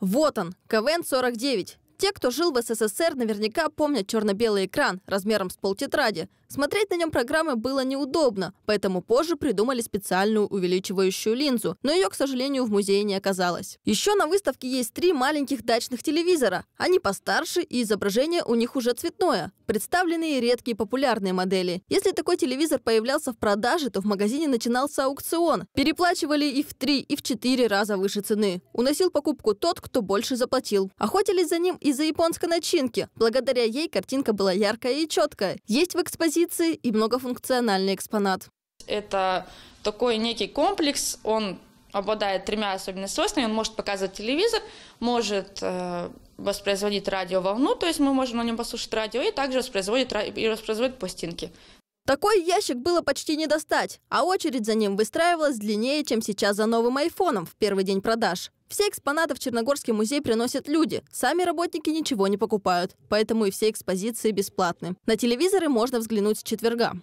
Вот он, КВН 49. Те, кто жил в СССР, наверняка помнят черно-белый экран размером с полтетради. Смотреть на нем программы было неудобно, поэтому позже придумали специальную увеличивающую линзу, но ее, к сожалению, в музее не оказалось. Еще на выставке есть три маленьких дачных телевизора. Они постарше, и изображение у них уже цветное. Представлены и редкие популярные модели. Если такой телевизор появлялся в продаже, то в магазине начинался аукцион. Переплачивали и в три, и в четыре раза выше цены. Уносил покупку тот, кто больше заплатил. Охотились за ним из-за японской начинки. Благодаря ей картинка была яркая и четкая. Есть в экспозиции и многофункциональный экспонат. Это такой некий комплекс, он обладает тремя особенными свойствами. Он может показывать телевизор, может э, воспроизводить радиоволну, то есть мы можем на нем послушать радио, и также воспроизводит, и воспроизводит пластинки. Такой ящик было почти не достать, а очередь за ним выстраивалась длиннее, чем сейчас за новым айфоном в первый день продаж. Все экспонаты в Черногорский музей приносят люди, сами работники ничего не покупают, поэтому и все экспозиции бесплатны. На телевизоры можно взглянуть с четверга.